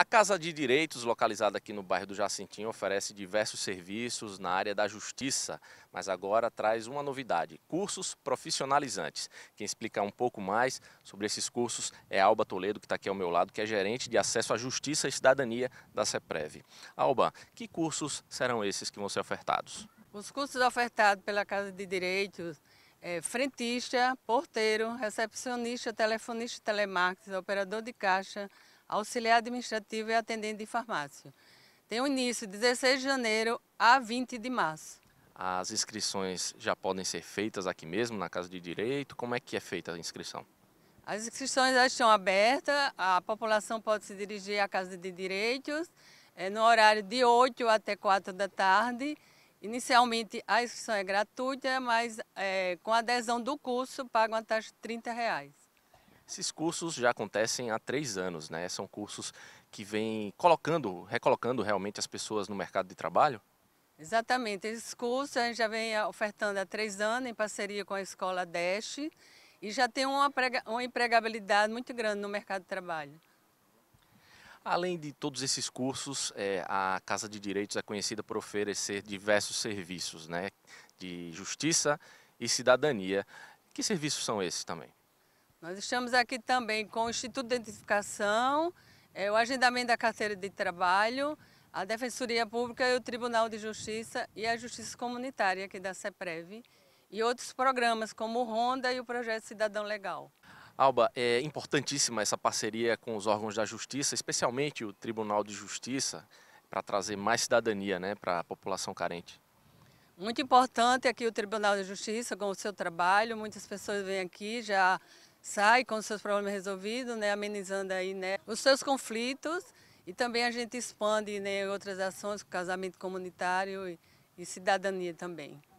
A Casa de Direitos, localizada aqui no bairro do Jacintinho, oferece diversos serviços na área da justiça, mas agora traz uma novidade: cursos profissionalizantes. Quem explica um pouco mais sobre esses cursos é Alba Toledo, que está aqui ao meu lado, que é gerente de acesso à justiça e cidadania da CEPREV. Alba, que cursos serão esses que vão ser ofertados? Os cursos ofertados pela Casa de Direitos é, frentista, porteiro, recepcionista, telefonista telemarketing, operador de caixa, auxiliar administrativo e atendente de farmácia. Tem o início de 16 de janeiro a 20 de março. As inscrições já podem ser feitas aqui mesmo, na Casa de Direito? Como é que é feita a inscrição? As inscrições já estão abertas, a população pode se dirigir à Casa de Direitos eh, no horário de 8 até 4 da tarde. Inicialmente a inscrição é gratuita, mas é, com adesão do curso paga a taxa de 30 reais. Esses cursos já acontecem há três anos, né? São cursos que vêm colocando, recolocando realmente as pessoas no mercado de trabalho? Exatamente. Esses cursos a gente já vem ah, ofertando há três anos em parceria com a Escola DESH e já tem uma, uma empregabilidade muito grande no mercado de trabalho. Além de todos esses cursos, é, a Casa de Direitos é conhecida por oferecer diversos serviços, né? De justiça e cidadania. Que serviços são esses também? Nós estamos aqui também com o Instituto de Identificação, é, o agendamento da carteira de trabalho, a Defensoria Pública e o Tribunal de Justiça e a Justiça Comunitária aqui da CEPREV e outros programas como o Ronda e o Projeto Cidadão Legal. Alba, é importantíssima essa parceria com os órgãos da Justiça, especialmente o Tribunal de Justiça, para trazer mais cidadania né, para a população carente. Muito importante aqui o Tribunal de Justiça com o seu trabalho, muitas pessoas vêm aqui já sai com seus problemas resolvidos, né, amenizando aí né, os seus conflitos e também a gente expande né, outras ações, casamento comunitário e, e cidadania também.